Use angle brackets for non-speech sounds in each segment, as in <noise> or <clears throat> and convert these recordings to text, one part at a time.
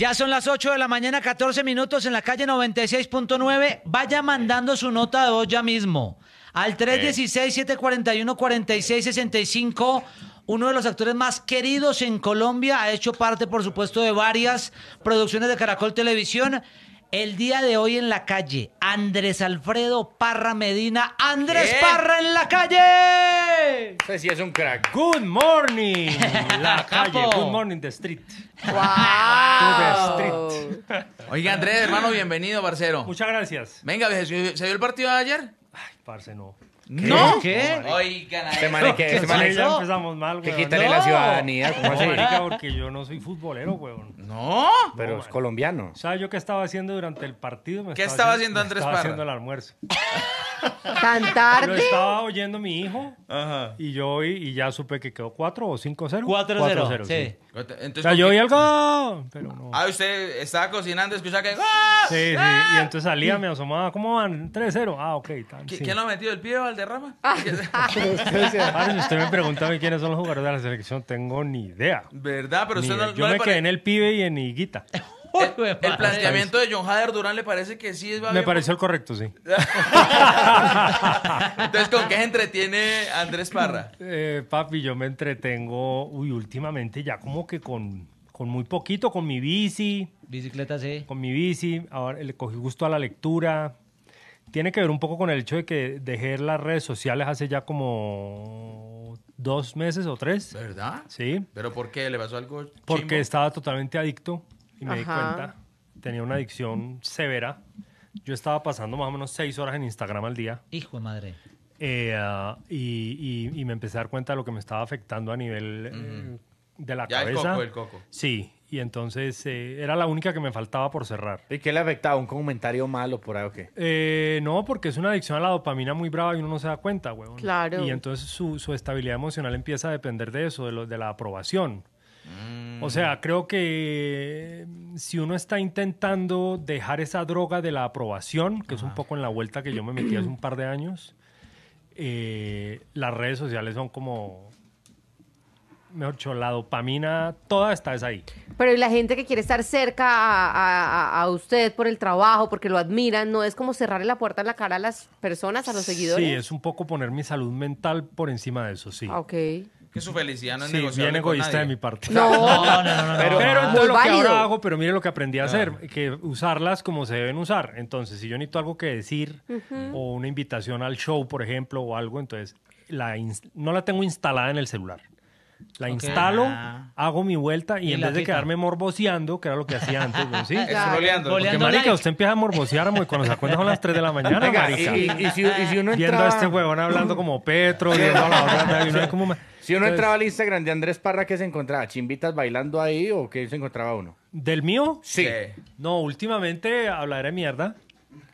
Ya son las 8 de la mañana, 14 minutos en la calle 96.9. Vaya mandando su nota de hoy ya mismo. Al 316-741-4665, uno de los actores más queridos en Colombia, ha hecho parte, por supuesto, de varias producciones de Caracol Televisión el día de hoy en la calle, Andrés Alfredo Parra Medina. ¡Andrés Parra en la calle! Ese sí es un crack. Good morning, <laughs> la calle. Good morning, the street. Wow. street. Oiga, Andrés, hermano, bienvenido, parcero. Muchas gracias. Venga, ¿se, se vio el partido de ayer? Ay, parce, no. ¿Qué? ¿No? ¿Qué? Oigan a eso. se manique. Ya empezamos mal, Que quitarle no. la ciudadanía, ¿cómo así? <laughs> porque yo no soy futbolero, güey. No. Pero es colombiano. O sea, yo qué estaba haciendo durante el partido? Me ¿Qué estaba, haciendo, Andrés Parra? Estaba haciendo el almuerzo. <laughs> ¿Tan tarde? estaba oyendo mi hijo. Ajá. Y yo oí, y ya supe que quedó 4 o 5-0. 4-0. Sí. sí. Entonces, o sea, yo oí algo, pero no. Ah, usted estaba cocinando, escuchaba que. ¡Ah! Sí, sí. ¡Ah! Y entonces salía, me asomaba. ¿Cómo van? 3-0. Ah, ok. Tan, ¿Quién lo ha metido el pie o si usted me preguntaba quiénes son los jugadores de la selección. Tengo ni idea. ¿Verdad? Pero Yo me quedé en el pibe y en Higuita. <laughs> El, planteamiento de John Hader Durán le parece que sí es. Me pareció el correcto, sí. <laughs> Entonces, ¿con qué entretiene Andrés Parra? Eh, papi, yo me entretengo, uy, últimamente ya como que con, con muy poquito, con mi bici. Bicicleta, sí. Con mi bici. Ahora le cogí gusto a la lectura tiene que ver un poco con el hecho de que dejé las redes sociales hace ya como dos meses o tres. ¿Verdad? Sí. ¿Pero por qué? ¿Le pasó algo? Porque estaba totalmente adicto y me di cuenta. Tenía una adicción severa. Yo estaba pasando más o menos seis horas en Instagram al día. Hijo de madre. Eh, ah, y, me empecé a dar cuenta de lo que me estaba afectando a nivel eh, de la ya cabeza. El coco, el coco. Sí, y entonces eh, era la única que me faltaba por cerrar. ¿Y qué le afectaba? ¿Un comentario malo por ahí o qué? Eh, no, porque es una adicción a la dopamina muy brava y uno no se da cuenta, güey. Claro. Y entonces su, estabilidad emocional empieza a depender de eso, de, la aprobación. Mm. O sea, creo que mm, si uno está intentando dejar esa droga de la aprobación, que es un poco en la vuelta que yo me metí hace un par de años, eh, las redes sociales son como mejor la dopamina, toda está es ahí. Pero la gente que quiere estar cerca a, usted por el trabajo, porque lo admiran, ¿no es como cerrarle la puerta en la cara a las personas, a los seguidores? Sí, es un poco poner mi salud mental por encima de eso, sí. Ah, ok. Que su felicidad no es sí, bien egoísta de mi parte. No, <laughs> no, no, no. pero, lo que pero mire lo que aprendí a hacer, que usarlas como se deben usar. Entonces, si yo necesito algo que decir, o una invitación al show, por ejemplo, o algo, entonces la no la tengo instalada en el celular. La instalo, ah. hago mi vuelta y, en vez de quedarme morboseando, que era lo que hacía antes, ¿no? ¿sí? <laughs> Porque, marica, usted empieza a morbosear muy cuando se acuerda son las 3 de la mañana, Y, si, uno entraba Viendo a este huevón hablando como Petro, la Si uno entraba al Instagram de Andrés Parra, ¿qué se encontraba? ¿Chimbitas bailando ahí o qué se encontraba uno? ¿Del mío? Sí. No, últimamente hablaré mierda.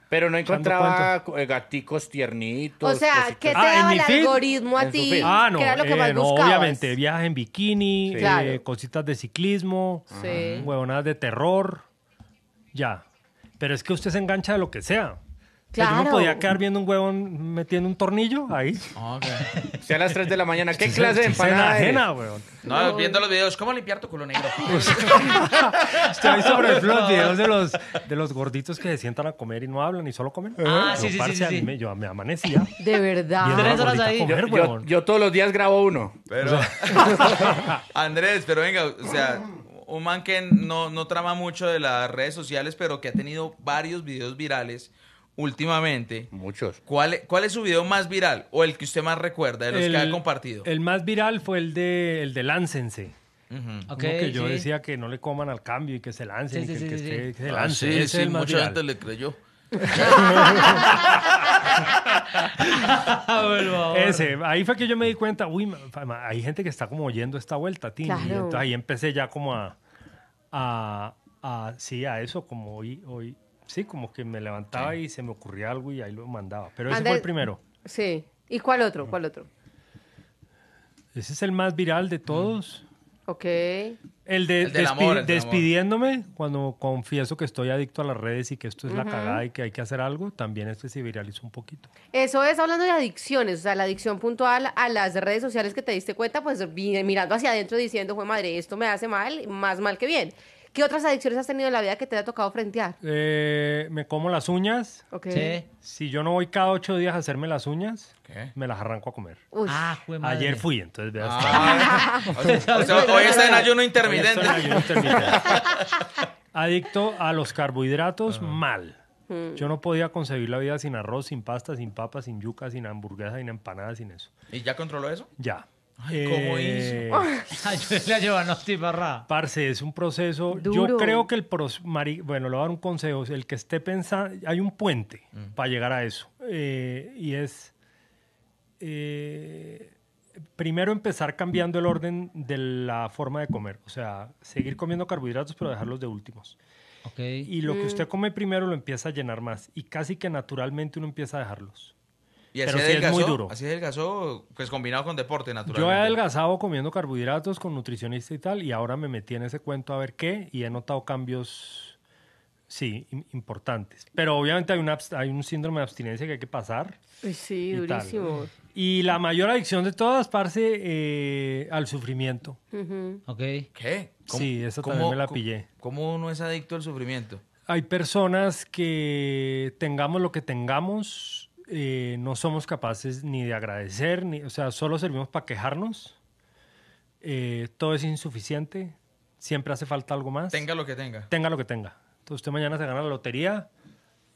Pero no encontraba eh, gaticos tiernitos. O sea, ¿qué te ah, el algoritmo a ti? Ah, no. era lo que eh, Obviamente, viajes en bikini, eh, cositas de ciclismo, huevonadas de terror. Ya. Pero es que usted se engancha de lo que sea. Claro. yo me podía quedar viendo un huevón metiendo un tornillo ahí. Okay. sea, <laughs> a las 3 de la mañana, ¿qué clase de empanada? Ajena, No, viendo los videos, ¿cómo limpiar tu culo negro? <laughs> Pues, <laughs> Estoy sobre los videos de los, de los gorditos que se sientan a comer y no hablan y solo comen. Ah, sí, sí, sí, sí, Me, yo me amanecía. De verdad. Tres horas ahí. yo, todos los días grabo uno. Andrés, pero venga, o sea, un man que no, no trama mucho de las redes sociales, pero que ha tenido varios videos virales últimamente. Muchos. ¿cuál, ¿Cuál es su video más viral o el que usted más recuerda de los que ha compartido? El más viral fue el de, el de Láncense. que yo decía que no le coman al cambio y que se lancen que, se ah, lance. sí, mucha gente le creyó. <laughs> Ese, ahí fue que yo me di cuenta, uy, hay gente que está como oyendo esta vuelta, Tim. Y entonces ahí empecé ya como a, a, sí, a eso, como hoy, hoy, Sí, como que me levantaba y se me ocurría algo y ahí lo mandaba. Pero ese fue el primero. Sí. ¿Y cuál otro? ¿Cuál otro? Ese es el más viral de todos. Mm. Ok. El de, despidiéndome cuando confieso que estoy adicto a las redes y que esto es la cagada y que hay que hacer algo, también este se viralizó un poquito. Eso es hablando de adicciones, o sea, la adicción puntual a las redes sociales que te diste cuenta, pues mirando hacia adentro diciendo, fue madre, esto me hace mal, más mal que bien. ¿Qué otras adicciones has tenido en la vida que te ha tocado frentear? Eh, me como las uñas. Si yo no voy cada ocho días a hacerme las uñas, me las arranco a comer. Uy. Ah, Ayer fui, entonces veas. Ah. <laughs> hoy está en ayuno intermitente. <laughs> Adicto a los carbohidratos, mal. Mm. Yo no podía concebir la vida sin arroz, sin pasta, sin papas, sin yuca, sin hamburguesa, sin empanadas, sin eso. ¿Y ya controló eso? Ya. Como eh, hizo. la <laughs> llevan a Parce, es un proceso. Yo creo que el Bueno, le voy a dar un consejo. El que esté pensando. Hay un puente mm. para llegar a eso. Eh, y es. Eh, primero empezar cambiando el orden de la forma de comer. O sea, seguir comiendo carbohidratos, pero dejarlos de últimos. Y lo que mm. usted come primero lo empieza a llenar más. Y casi que naturalmente uno empieza a dejarlos pero sí es muy duro. Así adelgazó, pues combinado con deporte, natural Yo he adelgazado comiendo carbohidratos con nutricionista y tal, y ahora me metí en ese cuento a ver qué, y he notado cambios, sí, importantes. Pero obviamente hay, una, hay un síndrome de abstinencia que hay que pasar. Sí, durísimo. Y la mayor adicción de todas, parce, eh, al sufrimiento. ¿Qué? Sí, eso también me la pillé. ¿Cómo uno es adicto al sufrimiento? Hay personas que tengamos lo que tengamos, eh, no somos capaces ni de agradecer, ni, o sea, solo servimos para quejarnos. Eh, todo es insuficiente, siempre hace falta algo más. Tenga lo que tenga. Tenga lo que tenga. Entonces usted mañana se gana la lotería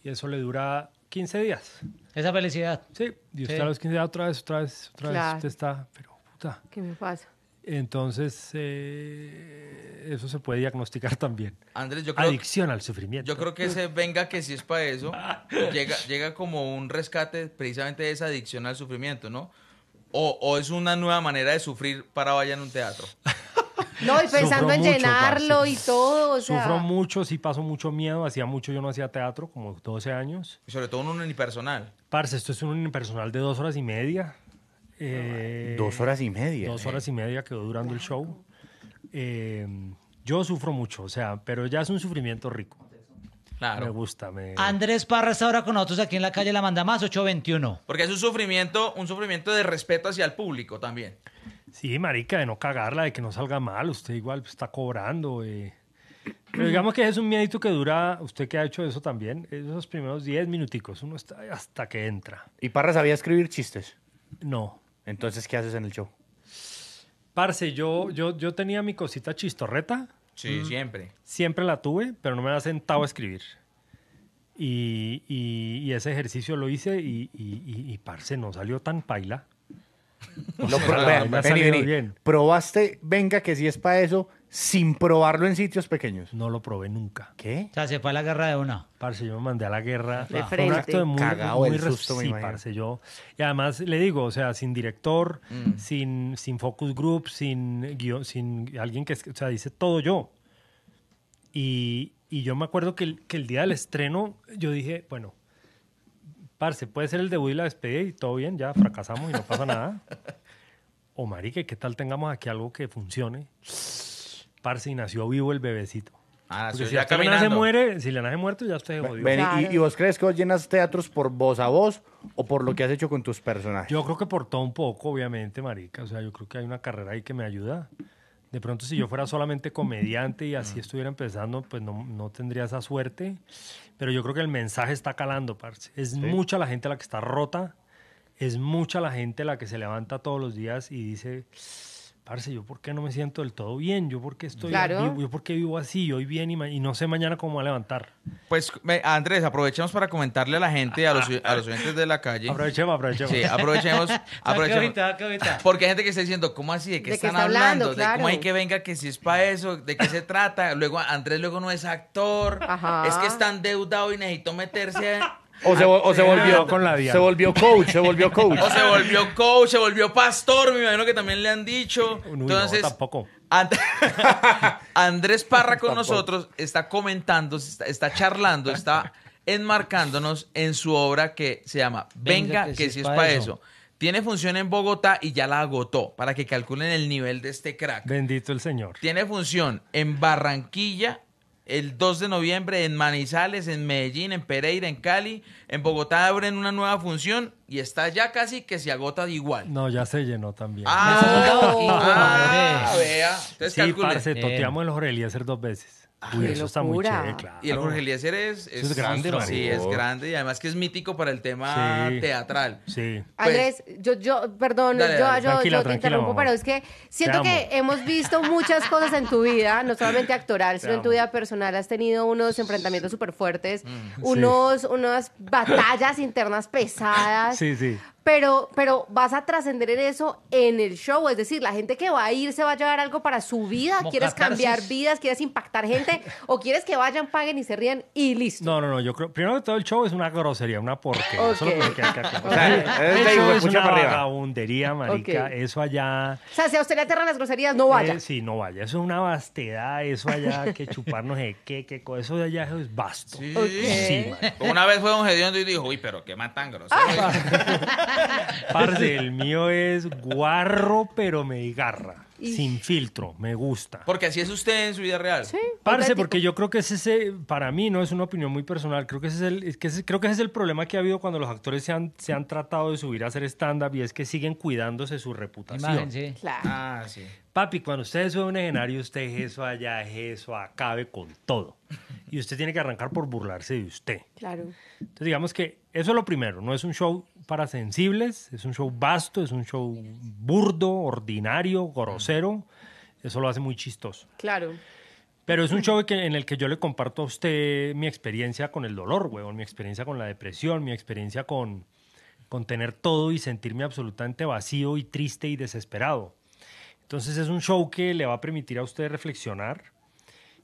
y eso le dura 15 días. Esa felicidad. Sí, y usted a los 15 días otra vez, otra vez, otra vez, usted está, pero puta. ¿Qué me pasa? Entonces, eh, eso se puede diagnosticar también. Andrés, Adicción al sufrimiento. Yo creo que ese venga que si es para eso, <laughs> ah. llega, llega como un rescate precisamente de esa adicción al sufrimiento, ¿no? O, es una nueva manera de sufrir para vaya en un teatro. <laughs> No, y pensando en llenarlo y todo. Sufro mucho, sí paso mucho miedo. Hacía mucho yo no hacía teatro, como 12 años. Y sobre todo en un unipersonal. Parce, esto es un unipersonal de dos horas y media. Eh, dos horas y media. Dos eh. horas y media quedó durando el show. Eh, yo sufro mucho, o sea, pero ya es un sufrimiento rico. Claro. Me gusta. Andrés Parra está ahora con nosotros aquí en la calle La Manda Más, 821. Porque es un sufrimiento, un sufrimiento de respeto hacia el público también. Sí, marica, de no cagarla, de que no salga mal. Usted igual pues, está cobrando. Pero digamos que es un miedito que dura, usted que ha hecho eso también, esos primeros 10 minuticos, uno está hasta que entra. ¿Y Parra sabía escribir chistes? No. Entonces, ¿qué haces en el show? Parce, yo, yo, yo tenía mi cosita chistorreta. Sí, siempre. Siempre la tuve, pero no me la sentado a escribir. Y, ese ejercicio lo hice y, parce, no salió tan paila. <laughs> No, Probaste, venga, que si es para eso, sin probarlo en sitios pequeños. No lo probé nunca. ¿Qué? O sea, se fue a la guerra de una. Parce, yo me mandé a la guerra. Fue un acto de muy, Cagado susto, sí, parce, yo. Y además le digo, o sea, sin director, mm. sin, sin focus group, sin sin alguien que, o sea, dice todo yo. Y, yo me acuerdo que el, que el día del estreno yo dije, bueno, parce, puede ser el debut y la despedida y todo bien, ya fracasamos y no pasa nada. <laughs> O marique, ¿qué tal tengamos aquí algo que funcione? parce, y nació vivo el bebecito. Ah, si ya le nace muere, si le nace muerto, ya usted se jodió. ¿y, vos crees que vos llenas teatros por voz a voz o por lo que has hecho con tus personajes? Yo creo que por todo un poco, obviamente, marica. O sea, yo creo que hay una carrera ahí que me ayuda. De pronto, si yo fuera solamente comediante y así estuviera empezando, pues no, no tendría esa suerte. Pero yo creo que el mensaje está calando, parce. Es mucha la gente la que está rota. Es mucha la gente la que se levanta todos los días y dice, parce, yo por qué no me siento del todo bien, yo por qué estoy, claro. vivo, yo por qué vivo así, hoy bien y, no sé mañana cómo va a levantar. Pues Andrés, aprovechemos para comentarle a la gente, a los, a los oyentes de la calle. Aprovechemos, aprovechemos. Sí, aprovechemos. <laughs> aprovechemos. <laughs> Porque hay gente que está diciendo, ¿cómo así? ¿De qué, están hablando? ¿De cómo hay que venga? ¿Que si es para eso? ¿De qué se <laughs> trata? Luego Andrés luego no es actor. Es que está endeudado y necesitó meterse... O se, ah, volvió con la Se volvió coach, se volvió coach. O se volvió coach, se volvió pastor, me imagino que también le han dicho. Entonces, no, tampoco. <laughs> Andrés Parra con nosotros está comentando, está, charlando, está enmarcándonos en su obra que se llama Venga, que, si es, para eso. Tiene función en Bogotá y ya la agotó, para que calculen el nivel de este crack. Bendito el Señor. Tiene función en Barranquilla el 2 de noviembre en Manizales, en Medellín, en Pereira, en Cali. En Bogotá abren una nueva función y está ya casi que se agota de igual. No, ya se llenó también. Ah, ah vea. Entonces sí, toteamos el Jorge Eliezer dos veces. Ah, eso está muy chévere, claro. Y el Jorge Eliezer es, es, grande, Sí, es grande y además que es mítico para el tema teatral. Sí. Pues Andrés, yo, yo, perdón, yo, yo, te interrumpo, pero es que siento que hemos visto muchas cosas en tu vida, no solamente actoral, sino en tu vida personal. Has tenido unos enfrentamientos súper fuertes, mm. unos, unas batallas internas pesadas. Sí, sí. pero, pero vas a trascender en eso en el show. Es decir, la gente que va a ir se va a llevar algo para su vida. ¿Quieres cambiar vidas? ¿Quieres impactar gente? ¿O quieres que vayan, paguen y se rían y listo? No, no, no. Yo creo, primero que todo, el show es una grosería, una porquería. Eso es lo que hay que una vagabundería, marica. Eso allá. O sea, si a usted le aterran las groserías, no vaya. Eh, sí, no vaya. Eso es una vastedad. Eso allá, que chuparnos de qué, qué cosa. Eso de allá es vasto. Sí. una vez fue un hediondo y dijo, uy, pero qué más tan grosero. Ah. <laughs> Parce, el mío es guarro, pero me garra. Sin filtro, me gusta. Porque así es usted en su vida real. Sí. Parce, porque yo creo que ese, ese, para mí, no es una opinión muy personal, creo que ese es el, creo que es el problema que ha habido cuando los actores se han, se han tratado de subir a hacer stand-up y es que siguen cuidándose su reputación. Claro. Ah, Papi, cuando usted sube a un escenario, usted es eso allá, es eso, acabe con todo. Y usted tiene que arrancar por burlarse de usted. Claro. Entonces, digamos que eso es lo primero, no es un show para sensibles, es un show vasto, es un show burdo, ordinario, grosero. Eso lo hace muy chistoso. Claro. Pero es un show en el que yo le comparto a usted mi experiencia con el dolor, huevón mi experiencia con la depresión, mi experiencia con, con tener todo y sentirme absolutamente vacío y triste y desesperado. Entonces es un show que le va a permitir a usted reflexionar.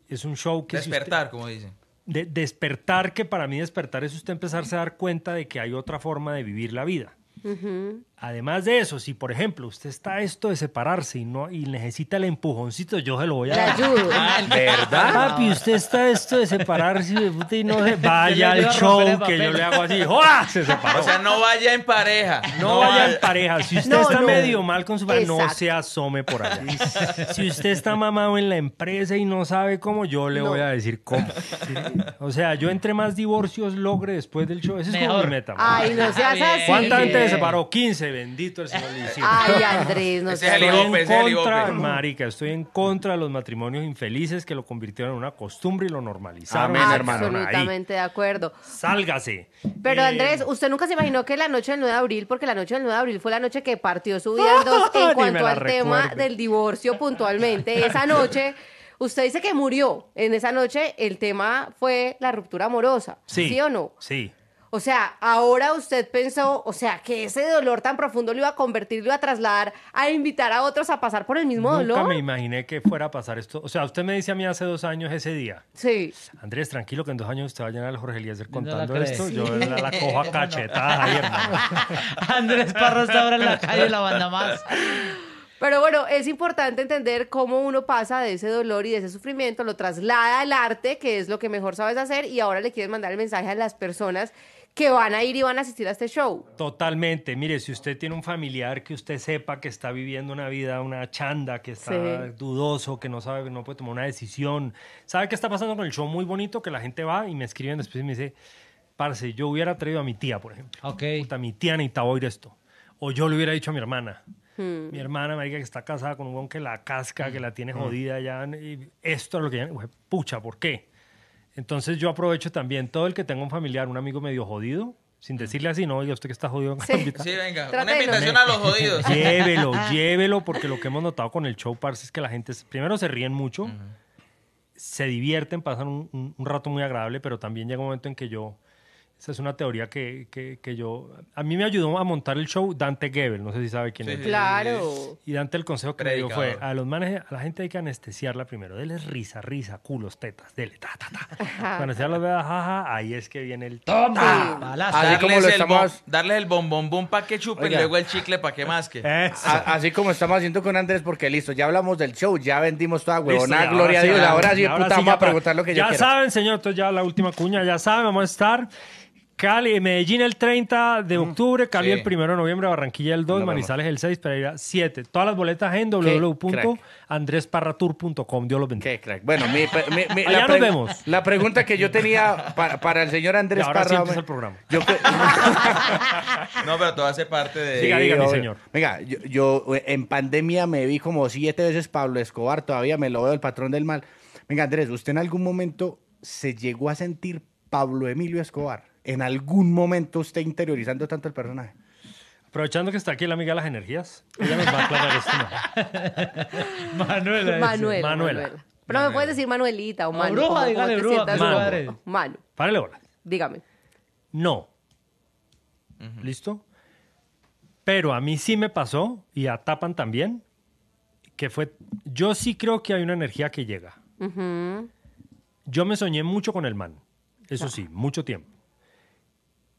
Es un show que... Despertar, como dicen de despertar, que para mí despertar es usted empezarse a dar cuenta de que hay otra forma de vivir la vida. Ajá Además de eso, si por ejemplo usted está esto de separarse y no y necesita el empujoncito, yo se lo voy a dar. <laughs> Ah, ¿Verdad? Papi, usted está esto de separarse y no se <laughs> vaya al show que yo le hago así. Se separó. O sea, no vaya en pareja. No, vaya, en pareja. Si usted está medio mal con su pareja, no se asome por allá. <laughs> Si usted está mamado en la empresa y no sabe cómo, yo le voy a decir cómo. O sea, yo entre más divorcios logre después del show. Esa es como mi meta. Ay, no seas así. ¿Cuánta gente se separó? 15 bendito el señor Ay, Andrés, no sé. Estoy en contra, marica, estoy en contra de los matrimonios infelices que lo convirtieron en una costumbre y lo normalizaron. Amén, hermano. Absolutamente de acuerdo. Sálgase. Pero eh, Andrés, ¿usted nunca se imaginó que la noche del 9 de abril, porque la noche del 9 de abril fue la noche que partió su día <laughs> en cuanto al tema del divorcio puntualmente, esa noche... Usted dice que murió. En esa noche el tema fue la ruptura amorosa. ¿sí o no? Sí. O sea, ahora usted pensó, o sea, que ese dolor tan profundo lo iba a convertir, lo iba a trasladar, a invitar a otros a pasar por el mismo dolor. Nunca me imaginé que fuera a pasar esto. O sea, usted me dice a mí hace dos años ese día. Sí. Andrés, tranquilo que en dos años usted va a llenar al Jorge Elías contando esto. Yo la, cojo a <laughs> cachetada <laughs> Andrés Parra está ahora en la calle la banda más. Pero bueno, es importante entender cómo uno pasa de ese dolor y de ese sufrimiento, lo traslada al arte, que es lo que mejor sabes hacer, y ahora le quieres mandar el mensaje a las personas que van a ir y van a asistir a este show. Totalmente. Mire, si usted tiene un familiar que usted sepa que está viviendo una vida, una chanda, que está dudoso, que no sabe, que no puede tomar una decisión, sabe qué está pasando con el show muy bonito, que la gente va y me escriben después y me dice, parce, yo hubiera traído a mi tía, por ejemplo. Ok. Puta, mi tía necesitaba oír esto. O yo le hubiera dicho a mi hermana. Hmm. Mi hermana, marica, que está casada con un guan que la casca, que la tiene hmm. jodida ya. esto es lo que... Ya, pucha, ¿por qué? Entonces yo aprovecho también todo el que tenga un familiar, un amigo medio jodido, sin decirle así, no, oiga, usted que está jodido. Sí, sí venga, una invitación a los jodidos. <laughs> llévelo, ah. llévelo, porque lo que hemos notado con el show, Parce, es que la gente, primero se ríen mucho, se divierten, pasan un, rato muy agradable, pero también llega un momento en que yo esa es una teoría que, que, que, yo... A mí me ayudó a montar el show Dante Gebel, no sé si sabe quién sí, es. Claro. Y Dante el consejo que me dio fue, a los manes, a la gente hay que anestesiarla primero. Dele risa, risa, culos, tetas, dele, ta, ta, ta. Cuando se vea, jaja, ahí es que viene el... ¡Toma! Así como lo estamos... Darle el bombón, bom, pa' que chupe y luego el chicle pa' que más que. <laughs> Así como estamos haciendo con Andrés, porque listo, ya hablamos del show, ya vendimos toda huevona, gloria a Dios. Ahora, sí, puta, vamos a preguntar lo que ya yo Ya saben, señor, entonces ya la última cuña, ya saben, vamos a estar... Cali, Medellín el 30 de octubre, Cali el 1 de noviembre, Barranquilla el 2, Manizales el 6, Pereira 7. Todas las boletas en www.andresparratour.com. Dios los bendiga. Bueno, la pregunta que yo tenía para, el señor Andrés Parra. <laughs> no, pero todo hace parte de. Diga, señor. Venga, yo, yo, en pandemia me vi como siete veces Pablo Escobar, todavía me lo veo el patrón del mal. Venga, Andrés, ¿usted en algún momento se llegó a sentir Pablo Emilio Escobar? en algún momento usted interiorizando tanto el personaje? Aprovechando que está aquí la amiga de las energías, ella nos va a aclarar esto. <laughs> Manuela. Manuel, Manuela. Pero me puedes decir Manuelita o Manu. bruja, dígale bruja. Manu. Manu. Párale bola. Dígame. No. ¿Listo? Pero a mí sí me pasó, y a Tapan también, que fue... Yo sí creo que hay una energía que llega. Yo me soñé mucho con el man. Eso ah. sí, mucho tiempo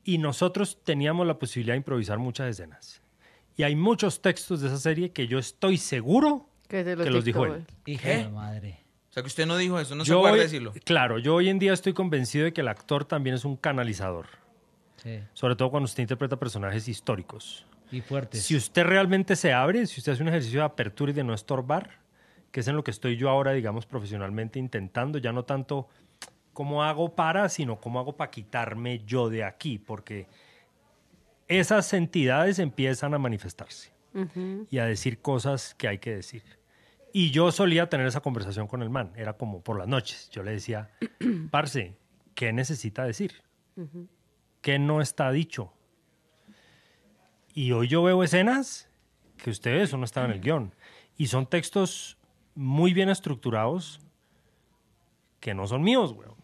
y nosotros teníamos la posibilidad de improvisar muchas escenas. Y hay muchos textos de esa serie que yo estoy seguro que, los, dijo él. ¿Eh? madre. O sea, que usted no dijo eso, no se acuerda decirlo. Claro, yo hoy en día estoy convencido de que el actor también es un canalizador. Sobre todo cuando usted interpreta personajes históricos. Y fuertes. Si usted realmente se abre, si usted hace un ejercicio de apertura y de no estorbar, que es en lo que estoy yo ahora, digamos, profesionalmente intentando, ya no tanto cómo hago para, sino cómo hago para quitarme yo de aquí, porque esas entidades empiezan a manifestarse y a decir cosas que hay que decir. Y yo solía tener esa conversación con el man, era como por las noches. Yo le decía, <clears throat> Parce, ¿qué necesita decir? ¿Qué no está dicho? Y hoy yo veo escenas que ustedes no estaban en el guión. Y son textos muy bien estructurados que no son míos, güey.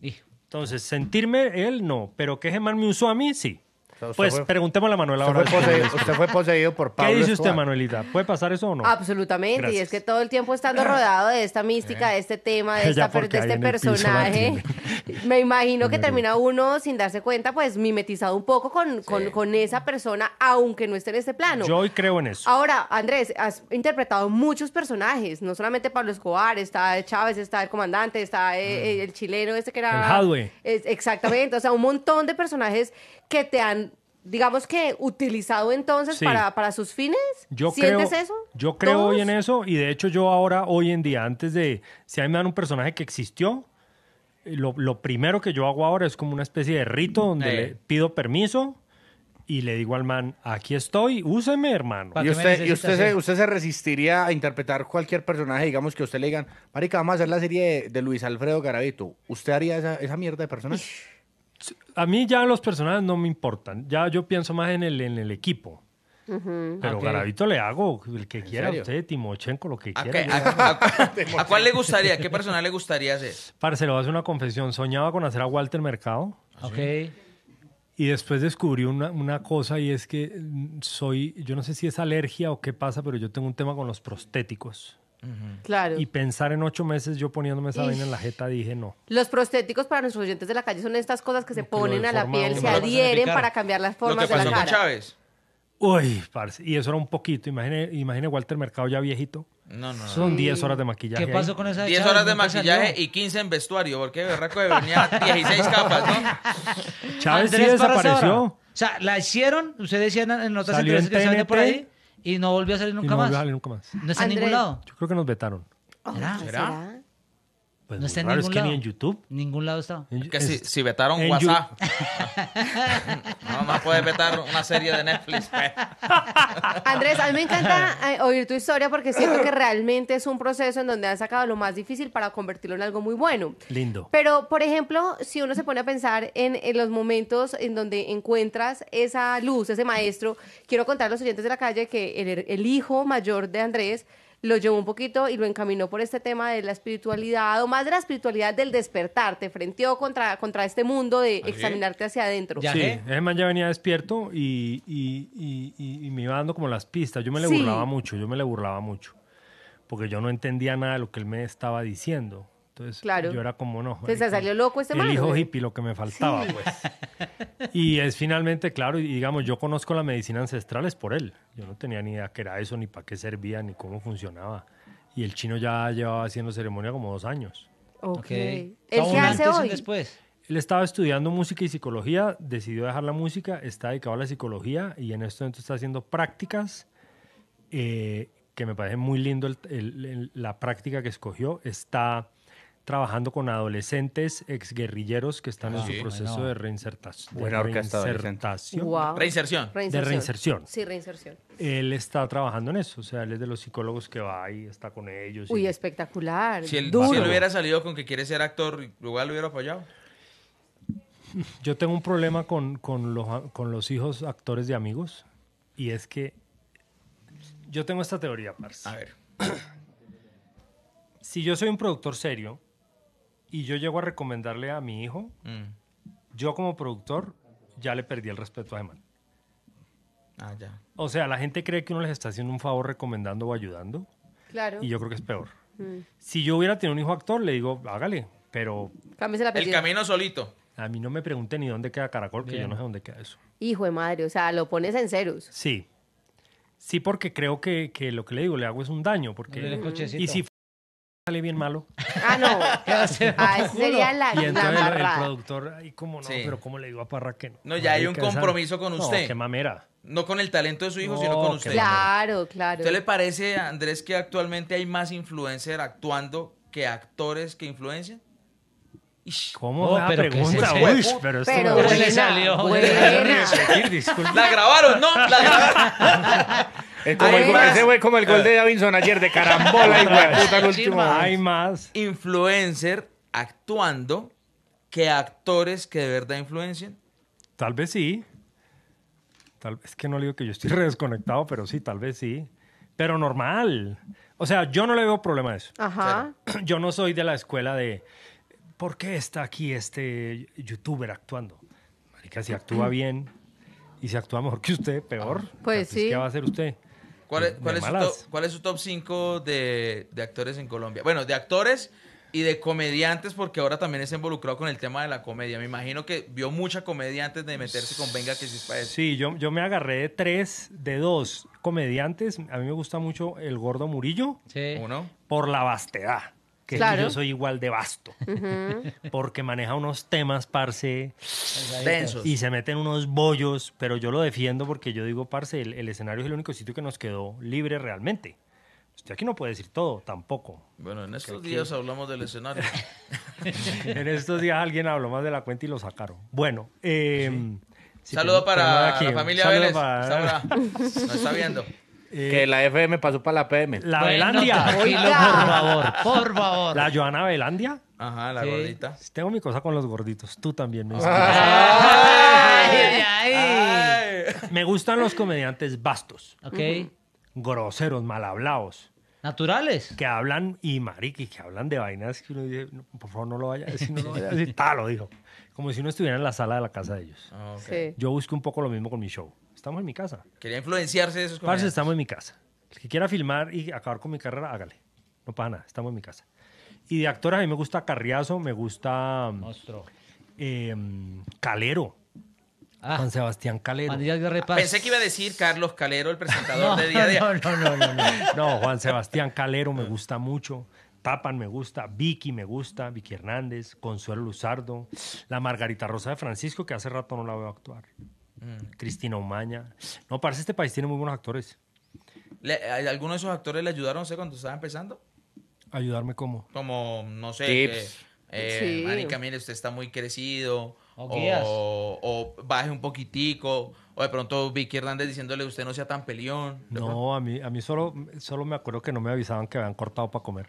Entonces, sentirme él no, pero que ese me usó a mí, sí pues preguntemos preguntémosle a Manuel ahora. Usted fue, poseído, por Pablo ¿Qué dice usted, Manuelita? ¿Puede pasar eso o no? Absolutamente. Y es que todo el tiempo estando ah. rodeado de esta mística, eh. de este tema, de, <laughs> esta, de este personaje, <laughs> me imagino que termina uno sin darse cuenta, pues mimetizado un poco con, esa persona, aunque no esté en este plano. Yo hoy creo en eso. Ahora, Andrés, has interpretado muchos personajes, no solamente Pablo Escobar, está Chávez, está el comandante, está eh, mm. el, chileno, este que era. El exactamente. O sea, un montón de personajes que te han, digamos que, utilizado entonces para, para, sus fines? Yo ¿Sientes eso? Yo creo hoy en eso y de hecho yo ahora, hoy en día, antes de, si a mí me dan un personaje que existió, lo, lo primero que yo hago ahora es como una especie de rito donde eh. le pido permiso y le digo al man, aquí estoy, úseme, hermano. ¿Y usted, usted, se, resistiría a interpretar cualquier personaje? Digamos que usted le digan, marica, vamos a hacer la serie de, de Luis Alfredo Garavito. ¿Usted haría esa, esa mierda de personaje? a mí ya los personajes no me importan. Ya yo pienso más en el, en el equipo. Pero Garabito le hago el que quiera usted, Timochenko, lo que quiera. <laughs> ¿A, cuál le gustaría? ¿Qué personal le gustaría hacer? Parce, le a hacer una confesión. Soñaba con hacer a Walter Mercado. ¿Ah, y después descubrí una, una, cosa y es que mm, soy, yo no sé si es alergia o qué pasa, pero yo tengo un tema con los prostéticos. Claro. Y pensar en ocho meses yo poniéndome esa vaina en la jeta, dije no. Los prostéticos para nuestros oyentes de la calle son estas cosas que se ponen a la piel, se adhieren para cambiar las formas de la cara. Chávez. Uy, parce. Y eso era un poquito. Imagine, Walter Mercado ya viejito. No, no. Son 10 horas de maquillaje. ¿Qué pasó con esa 10 horas de maquillaje y 15 en vestuario, porque Berraco venía 16 capas, ¿no? Chávez sí desapareció. O sea, la hicieron, ustedes decían en otras entrevistas que salió por ahí. Y no volvió a salir nunca, y no más. volvió a salir nunca más. No está en ningún lado. Yo creo que nos vetaron. Oh, ¿Será? ¿Será? Pues no está en es que ni en YouTube. Ningún lado está. si, vetaron WhatsApp, <laughs> no, más puedes vetar una serie de Netflix. Pues. <laughs> Andrés, a mí me encanta eh, oír tu historia porque siento que realmente es un proceso en donde has sacado lo más difícil para convertirlo en algo muy bueno. Lindo. Pero, por ejemplo, si uno se pone a pensar en, los momentos en donde encuentras esa luz, ese maestro, quiero contar a los oyentes de la calle que el hijo mayor de Andrés lo llevó un poquito y lo encaminó por este tema de la espiritualidad, o más de la espiritualidad del despertar, te frenteó contra, este mundo de ¿Ah, examinarte hacia adentro. sí, ya venía despierto y, me iba dando como las pistas, yo me le burlaba mucho, yo me le burlaba mucho, porque yo no entendía nada de lo que él me estaba diciendo. Entonces claro. yo era como, no. se salió loco este El hijo hippie, lo que me faltaba, pues. <laughs> Y es finalmente, claro, y digamos, yo conozco la medicina ancestral es por él. Yo no tenía ni idea qué era eso, ni para qué servía, ni cómo funcionaba. Y el chino ya llevaba haciendo ceremonia como dos años. Ok. okay. ¿El qué hace hoy? Después? Él estaba estudiando música y psicología, decidió dejar la música, está dedicado a la psicología y en este momento está haciendo prácticas. Eh, que me parece muy lindo la práctica que escogió. Está trabajando con adolescentes exguerrilleros que están en su ah, proceso de, reinserción. reinsertación. Reinserción. reinserción. De reinserción. Sí, reinserción. Él está trabajando en eso, o sea, él es de los psicólogos que va y está con ellos. Uy, espectacular. Si él, hubiera salido con que quiere ser actor, igual lo hubiera apoyado. <laughs> Yo tengo un problema con, los, con los hijos actores de amigos y es que yo tengo esta teoría, Parce. A ver. si yo soy un productor serio, y yo llego a recomendarle a mi hijo, mm. yo como productor ya le perdí el respeto a Eman. Ah, O sea, la gente cree que uno les está haciendo un favor recomendando o ayudando. Claro. Y yo creo que es peor. Mm. Si yo hubiera tenido un hijo actor, le digo, hágale, pero... el camino solito. A mí no me pregunten ni dónde queda Caracol, que yo no sé dónde queda eso. Hijo de madre, o sea, lo pones en ceros. Sí. Sí, porque creo que, lo que le digo, le hago es un daño. Porque, y si sale bien malo. Ah, no. <laughs> ah, sería la, y entonces el, productor, ahí cómo no, pero cómo le digo a Parra que no. No, ya hay un compromiso con No, usted. qué mamera. No con el talento de su hijo, sino con usted. Claro, claro. ¿Usted le parece, Andrés, que actualmente hay más influencer actuando que actores que influencian? ¿Cómo? pero qué pero esto Pero <laughs> La grabaron, ¿no? La grabaron. <laughs> Eh, como, el, ese fue como el gol de eh. Davinson ayer de carambola y Hay más. Influencer actuando que actores que de verdad influencian. Tal vez sí. Tal, es que no le digo que yo estoy <laughs> desconectado pero sí, tal vez sí. Pero normal. O sea, yo no le veo problema a eso. Ajá. <clears throat> Yo no soy de la escuela de ¿por qué está aquí este youtuber actuando? Marica, si actúa bien y si actúa mejor que usted, peor. Pues, pues sí. ¿Qué va a hacer usted? ¿Cuál es, su, top, cuál 5 de, actores en Colombia? Bueno, de actores y de comediantes, porque ahora también está involucrado con el tema de la comedia. Me imagino que vio mucha comedia antes de meterse con Venga, que si es para eso. Sí, yo, yo me agarré de tres, de dos comediantes. A mí me gusta mucho el gordo Murillo. Sí. Uno. Por la vastedad que yo soy igual de basto, Porque maneja unos temas, parce, densos. Y se meten unos bollos, pero yo lo defiendo porque yo digo, parce, el, escenario es el único sitio que nos quedó libre realmente. Usted aquí no puede decir todo, tampoco. Bueno, en estos días hablamos del escenario. <laughs> en estos días alguien habló más de la cuenta y lo sacaron. Bueno, eh, saludo para la familia Vélez. Para... Nos está viendo. Eh, que la FM pasó para la PM. La Belandia. Por favor, por favor. La Joana Belandia. Ajá, la gordita. Tengo mi cosa con los gorditos. Tú también me ay, Me gustan los comediantes bastos. Ok. Groseros, mal Naturales. Que hablan, y mariqui, que hablan de vainas que uno dice, por favor, no lo vaya a decir, no lo vaya a decir. <laughs> Ah, dijo. Como si uno estuviera en la sala de la casa de ellos. Ah, Yo busco un poco lo mismo con mi show estamos en mi casa. Quería influenciarse de esos Parce, estamos en mi casa. El que quiera filmar y acabar con mi carrera, hágale. No pasa nada, estamos en mi casa. Y de actor a mí me gusta Carriazo, me gusta... Mm, em, Calero. Ah. Juan Sebastián Calero. Ah, pensé que iba a decir Carlos Calero, el presentador de Día a Día. No, no, no, no, no. <laughs> no Juan Sebastián Calero me ah. gusta mucho. Papan me gusta, Vicky me gusta, Vicky Hernández, Consuelo Luzardo, la Margarita Rosa de Francisco, que hace rato no la veo actuar. Mm, Cristina Omaña. No, parece que este país tiene muy buenos actores. ¿Alguno de esos actores le ayudaron, sé, cuando estaba empezando? ¿Ayudarme cómo? Como, no sé. Tips. Eh, sí. usted está muy crecido. o, o, baje un poquitico. O de pronto Vicky Hernández diciéndole, usted no sea tan peleón. No, a mí, a mí solo, solo me acuerdo que no me avisaban que habían cortado para comer.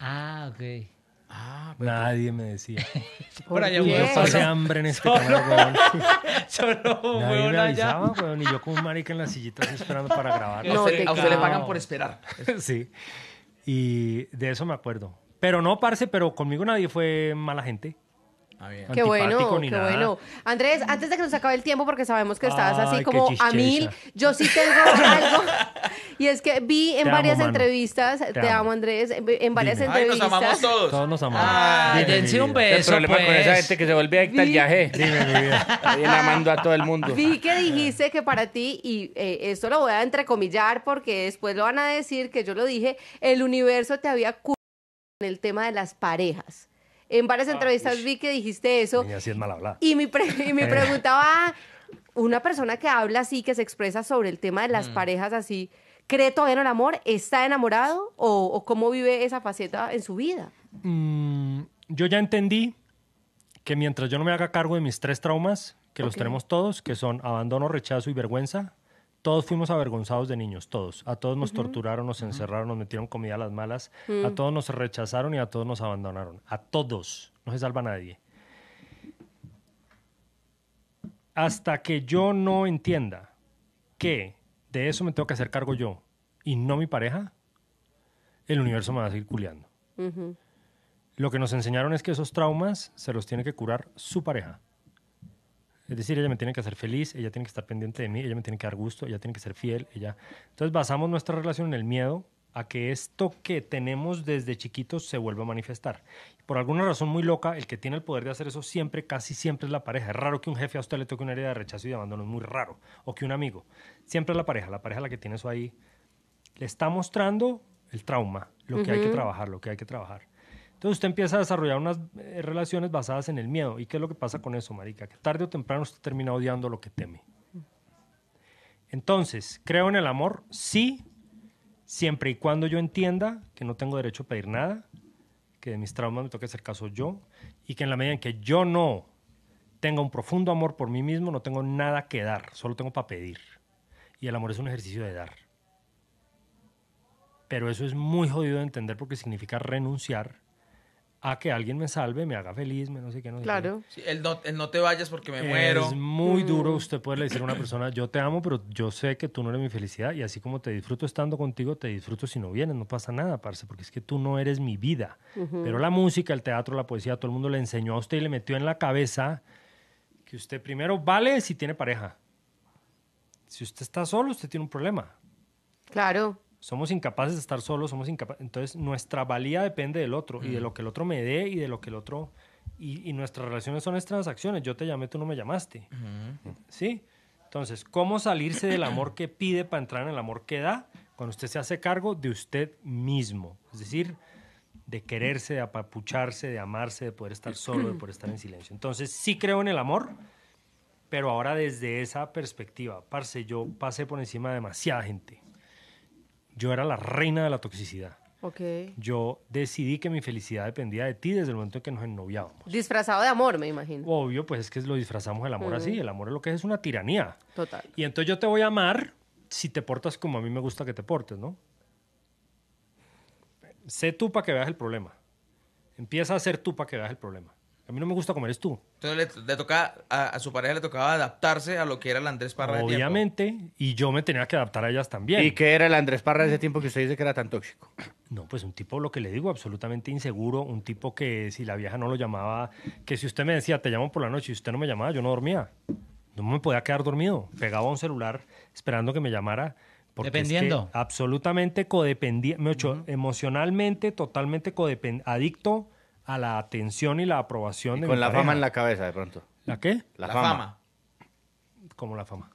Ah, ok. Ah, pues nadie me decía. <laughs> Por allá pasé hambre en este canal, weón. <laughs> Solo Nadie me avisaba, yo con un marica en las sillitas esperando para grabar. No, a usted, a usted le pagan por esperar. <laughs> sí. Y de eso me acuerdo. Pero no, parce, pero conmigo nadie fue mala gente. Ah, qué bueno, qué bueno. Andrés, antes de que nos acabe el tiempo, porque sabemos que estabas así como a mil, yo sí tengo <laughs> algo. Y es que vi en varias entrevistas, te, amo. Andrés, en varias entrevistas. Ay, nos amamos todos. Todos nos amamos. Ay, un beso. El problema con esa pues. gente que se vuelve a dictar viaje. Dime, mi vida. mando a todo el mundo. Vi que dijiste que para ti, y eh, esto lo voy a entrecomillar porque después lo van a decir que yo lo dije, el universo te había curado en el tema de las parejas. En varias ah, entrevistas vi que dijiste eso. mal Y me eh. preguntaba, una persona que habla así, que se expresa sobre el tema de las mm. parejas así, ¿cree todavía en el amor? ¿Está enamorado? ¿O, cómo vive esa faceta en su vida? Mm, yo ya entendí que mientras yo no me haga cargo de mis tres traumas, que los tenemos todos, que son abandono, rechazo y vergüenza, todos fuimos avergonzados de niños, todos. A todos nos torturaron, nos encerraron, nos metieron comida a las malas, mm. a todos nos rechazaron y a todos nos abandonaron. A todos. No se salva nadie. Hasta que yo no entienda que de eso me tengo que hacer cargo yo y no mi pareja, el universo me va a seguir culeando. Lo que nos enseñaron es que esos traumas se los tiene que curar su pareja. Es decir, ella me tiene que hacer feliz, ella tiene que estar pendiente de mí, ella me tiene que dar gusto, ella tiene que ser fiel, ella. Entonces basamos nuestra relación en el miedo a que esto que tenemos desde chiquitos se vuelva a manifestar. Por alguna razón muy loca, el que tiene el poder de hacer eso siempre, casi siempre es la pareja. Es raro que un jefe a usted le toque una herida de rechazo y de abandono, es muy raro. O que un amigo. Siempre es la pareja, la pareja la que tiene eso ahí. Le está mostrando el trauma, lo que hay que trabajar, lo que hay que trabajar. Entonces usted empieza a desarrollar unas eh, relaciones basadas en el miedo. ¿Y qué es lo que pasa con eso, marica? Que tarde o temprano usted termina odiando lo que teme. Entonces, ¿creo en el amor? Sí, siempre y cuando yo entienda que no tengo derecho a pedir nada, que de mis traumas me toque hacer caso yo, y que en la medida en que yo no tenga un profundo amor por mí mismo, no tengo nada que dar, solo tengo para pedir. Y el amor es un ejercicio de dar. Pero eso es muy jodido de entender porque significa renunciar a que alguien me salve, me haga feliz, me no sé qué, no sé Claro. el, no, te vayas porque me muero. Es muy duro mm. usted poderle decir a una persona, yo te amo, pero yo sé que tú no eres mi felicidad y así como te disfruto estando contigo, te disfruto si no vienes, no pasa nada, parce, porque es que tú no eres mi vida. Pero la música, el teatro, la poesía, todo el mundo le enseñó a usted y le metió en la cabeza que usted primero vale si tiene pareja. Si usted está solo, usted tiene un problema. Claro. Somos incapaces de estar solos, somos incapaces. Entonces, nuestra valía depende del otro y de lo que el otro me dé y de lo que el otro. Y, y nuestras relaciones son las transacciones. Yo te llamé, tú no me llamaste. ¿Sí? Entonces, ¿cómo salirse del amor que pide para entrar en el amor que da? Cuando usted se hace cargo de usted mismo. Es decir, de quererse, de apapucharse, de amarse, de poder estar solo, de poder estar en silencio. Entonces, sí creo en el amor, pero ahora desde esa perspectiva. Parce, yo pasé por encima de demasiada gente. Yo era la reina de la toxicidad. Okay. Yo decidí que mi felicidad dependía de ti desde el momento en que nos ennoviábamos. Disfrazado de amor, me imagino. Obvio, pues es que lo disfrazamos el amor así. El amor es lo que es, es una tiranía. Total. Y entonces yo te voy a amar si te portas como a mí me gusta que te portes, ¿no? Sé tú para que veas el problema. Empieza a ser tú para que veas el problema. A mí no me gusta comer es tú. Entonces le, a, su pareja le tocaba adaptarse a lo que era el Andrés Parra. Obviamente, de tiempo. y yo me tenía que adaptar a ellas también. ¿Y qué era el Andrés Parra de ese tiempo que usted dice que era tan tóxico? No, pues un tipo, lo que le digo, absolutamente inseguro, un tipo que si la vieja no lo llamaba, que si usted me decía, te llamo por la noche, y usted no me llamaba, yo no dormía. No me podía quedar dormido. Pegaba un celular esperando que me llamara. Dependiendo. Es que absolutamente codependiente, uh emocionalmente, totalmente codependiente, adicto a la atención y la aprobación de Con la fama en la cabeza, de pronto. ¿La qué? La, fama. Como la fama.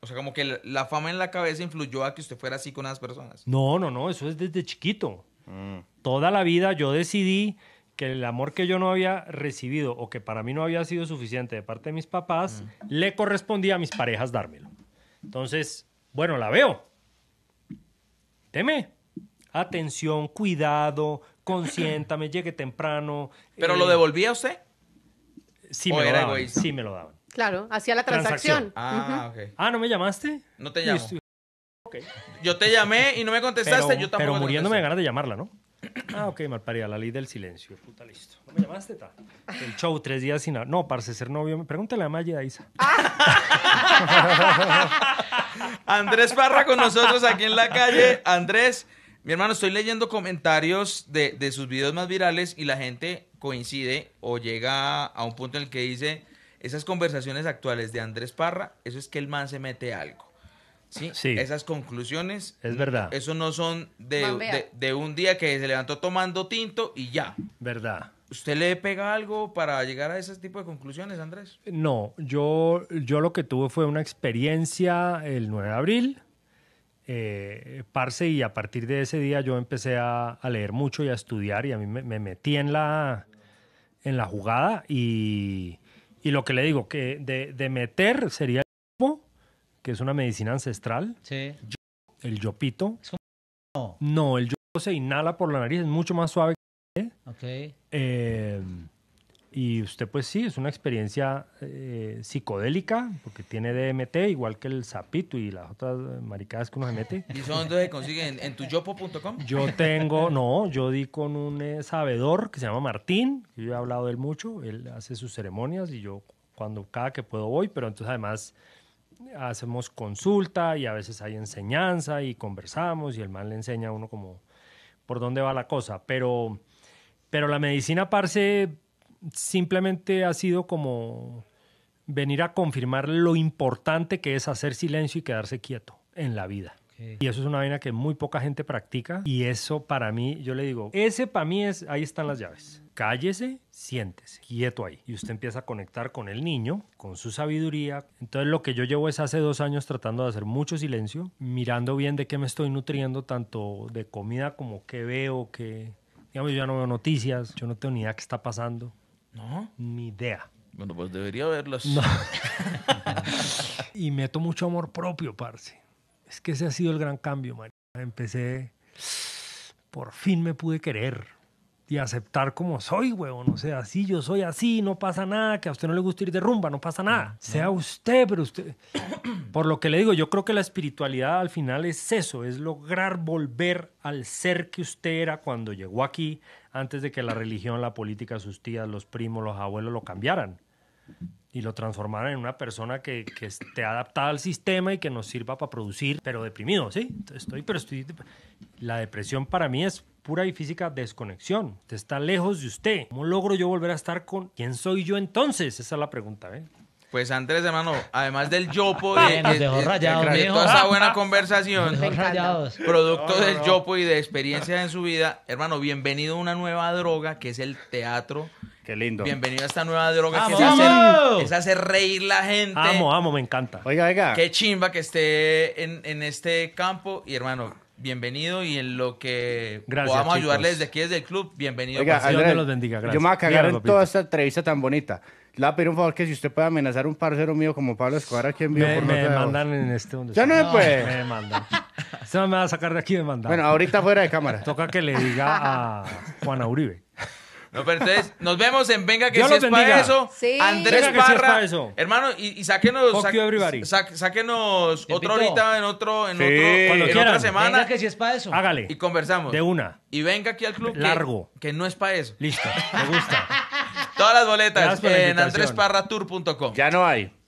O sea, como que la fama en la cabeza influyó a que usted fuera así con las personas. No, no, no, eso es desde chiquito. Mm. Toda la vida yo decidí que el amor que yo no había recibido o que para mí no había sido suficiente de parte de mis papás, mm. le correspondía a mis parejas dármelo. Entonces, bueno, la veo. Teme. Atención, cuidado, me llegue temprano. ¿Pero lo eh, devolvía usted? Sí, me lo daban, sí me lo daban. Claro, hacía la transacción. Ah, ah, ¿no me llamaste? No te llamo. Yo te llamé y no me contestaste, pero, yo tampoco muriéndome de ganas de llamarla, ¿no? Ah, ok, malparía, la ley del silencio. Puta, listo. ¿No me llamaste, El show, tres días sin... No, parece ser novio... Pregúntale a Maya a Isa. <laughs> Andrés Parra con nosotros aquí en la calle. Andrés... Mi hermano, estoy leyendo comentarios de, sus videos más virales y la gente coincide o llega a un punto en el que dice, esas conversaciones actuales de Andrés Parra, eso es que el man se mete algo. ¿Sí? Esas conclusiones. Es verdad. Eso no son de, un día que se levantó tomando tinto y ya. Verdad. ¿Usted le pega algo para llegar a ese tipo de conclusiones, Andrés? No, yo, yo lo que tuve fue una experiencia el 9 de abril eh, y a partir de ese día yo empecé a, leer mucho y a estudiar y a mí me, me metí en la, en la jugada y, y, lo que le digo, que de, meter sería el yopo, que es una medicina ancestral. Sí. el yopito. No, el yopo se inhala por la nariz, es mucho más suave que... okay. eh, y usted pues sí, es una experiencia eh, psicodélica, porque tiene DMT, igual que el sapito y las otras maricadas que uno se mete. ¿Y son dónde consiguen? ¿En tuyopo.com? Yo tengo, no, yo di con un eh, sabedor que se llama Martín, yo he hablado de él mucho, él hace sus ceremonias y yo cuando cada que puedo voy, pero entonces además hacemos consulta y a veces hay enseñanza y conversamos y el man le enseña a uno como por dónde va la cosa, pero... Pero la medicina, parce, simplemente ha sido como venir a confirmar lo importante que es hacer silencio y quedarse quieto en la vida. Y eso es una vaina que muy poca gente practica. Y eso para mí, yo le digo, ese para mí es, ahí están las llaves. Cállese, siéntese, quieto ahí. Y usted empieza a conectar con el niño, con su sabiduría. Entonces lo que yo llevo es hace dos años tratando de hacer mucho silencio, mirando bien de qué me estoy nutriendo, tanto de comida como qué veo, que Digamos, yo ya no veo noticias, yo no tengo ni idea qué está pasando no. Ni idea. Bueno, pues debería verlas. No. <laughs> y meto mucho amor propio, parce. Es que ese ha sido el gran cambio, María. Empecé. Por fin me pude querer y aceptar como soy, weón. O sea, así yo soy así, no pasa nada, que a usted no le guste ir de rumba, no pasa nada. Sea usted, pero usted... <coughs> Por lo que le digo, yo creo que la espiritualidad al final es eso, es lograr volver al ser que usted era cuando llegó aquí, antes de que la religión, la política, sus tías, los primos, los abuelos lo cambiaran y lo transformar en una persona que, que, esté adaptada al sistema y que nos sirva para producir, pero deprimido, ¿sí? Estoy, pero estoy... La depresión para mí es pura y física desconexión. Te está lejos de usted. ¿Cómo logro yo volver a estar con... ¿Quién soy yo entonces? Esa es la pregunta, ¿eh? Pues Andrés, hermano, además del Yopo y de, dejó rayados, toda esa buena conversación, producto del Yopo y de experiencias en su vida, hermano, bienvenido a una nueva droga que es el teatro Qué lindo. Bienvenido a esta nueva droga que se hace reír la gente. Amo, amo, me encanta. Oiga, oiga. Qué chimba que esté en, este campo. Y hermano, bienvenido y en lo que gracias, podamos ayudarles ayudarle desde aquí, desde el club, bienvenido. Oiga, Andrés, Dios me los bendiga, gracias. Yo me voy a cagar en toda esta entrevista tan bonita. Le voy a pedir un favor que si usted puede amenazar a un parcero mío como Pablo Escobar aquí en vivo. Me, por me mandan en este donde Ya no me puede. Me mandan. no me va a sacar de aquí de mandar. Bueno, ahorita fuera de cámara. Toca que le diga a Juan Uribe. No, nos vemos en Venga que si es para eso. Andrés Parra. Hermano, y, y sáquenos, Otro otra horita en otro, en otro, otra semana. que si es para eso. Hágale. Y conversamos. De una. Y venga aquí al club. Largo. Que, no es para eso. Listo. Me gusta. <laughs> Todas las boletas en andresparratour.com. Ya no hay.